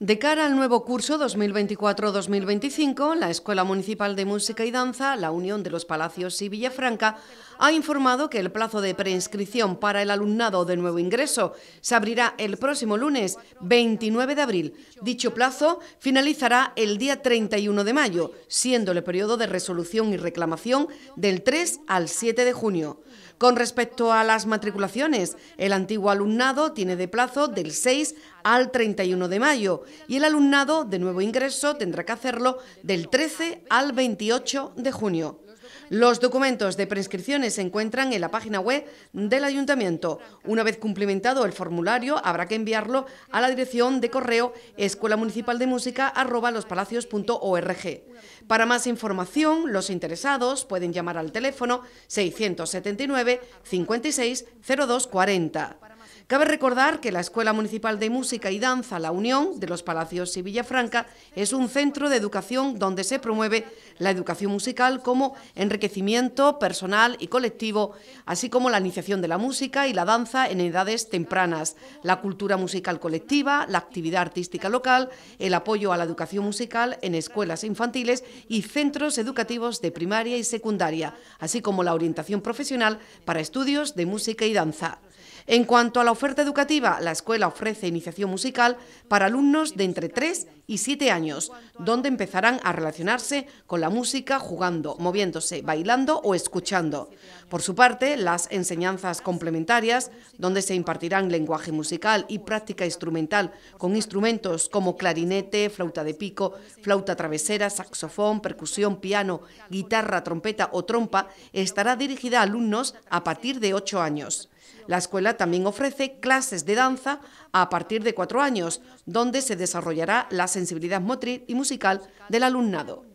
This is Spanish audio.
De cara al nuevo curso 2024-2025, la Escuela Municipal de Música y Danza, la Unión de los Palacios y Villafranca ha informado que el plazo de preinscripción para el alumnado de nuevo ingreso se abrirá el próximo lunes 29 de abril. Dicho plazo finalizará el día 31 de mayo, siendo el periodo de resolución y reclamación del 3 al 7 de junio. Con respecto a las matriculaciones, el antiguo alumnado tiene de plazo del 6 al 31 de mayo y el alumnado de nuevo ingreso tendrá que hacerlo del 13 al 28 de junio. Los documentos de preinscripciones se encuentran en la página web del ayuntamiento. Una vez cumplimentado el formulario, habrá que enviarlo a la dirección de correo escuela municipal de música Para más información, los interesados pueden llamar al teléfono 679 56 0240. Cabe recordar que la Escuela Municipal de Música y Danza La Unión de los Palacios y Villafranca es un centro de educación donde se promueve la educación musical como enriquecimiento personal y colectivo, así como la iniciación de la música y la danza en edades tempranas, la cultura musical colectiva, la actividad artística local, el apoyo a la educación musical en escuelas infantiles y centros educativos de primaria y secundaria, así como la orientación profesional para estudios de música y danza. En cuanto a la oferta educativa, la escuela ofrece iniciación musical para alumnos de entre 3 y 7 años, donde empezarán a relacionarse con la música jugando, moviéndose, bailando o escuchando. Por su parte, las enseñanzas complementarias, donde se impartirán lenguaje musical y práctica instrumental con instrumentos como clarinete, flauta de pico, flauta travesera, saxofón, percusión, piano, guitarra, trompeta o trompa, estará dirigida a alumnos a partir de 8 años. La escuela también ofrece clases de danza a partir de cuatro años, donde se desarrollará la sensibilidad motriz y musical del alumnado.